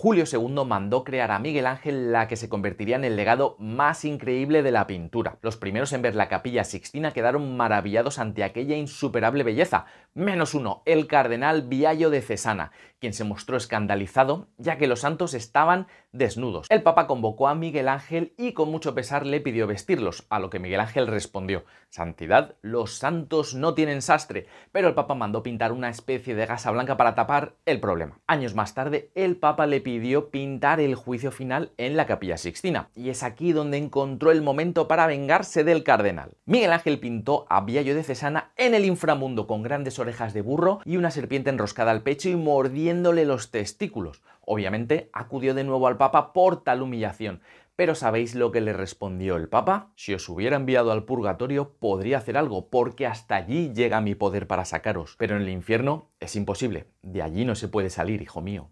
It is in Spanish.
Julio II mandó crear a Miguel Ángel la que se convertiría en el legado más increíble de la pintura. Los primeros en ver la capilla sixtina quedaron maravillados ante aquella insuperable belleza, menos uno, el cardenal Viallo de Cesana, quien se mostró escandalizado ya que los santos estaban desnudos. El papa convocó a Miguel Ángel y con mucho pesar le pidió vestirlos, a lo que Miguel Ángel respondió, Santidad, los santos no tienen sastre, pero el papa mandó pintar una especie de gasa blanca para tapar el problema. Años más tarde, el papa le pidió pintar el juicio final en la Capilla Sixtina, y es aquí donde encontró el momento para vengarse del cardenal. Miguel Ángel pintó a Viallo de Cesana en el inframundo con grandes orejas de burro y una serpiente enroscada al pecho y mordiéndole los testículos. Obviamente acudió de nuevo al Papa por tal humillación, pero ¿sabéis lo que le respondió el Papa? Si os hubiera enviado al purgatorio, podría hacer algo, porque hasta allí llega mi poder para sacaros. Pero en el infierno es imposible. De allí no se puede salir, hijo mío.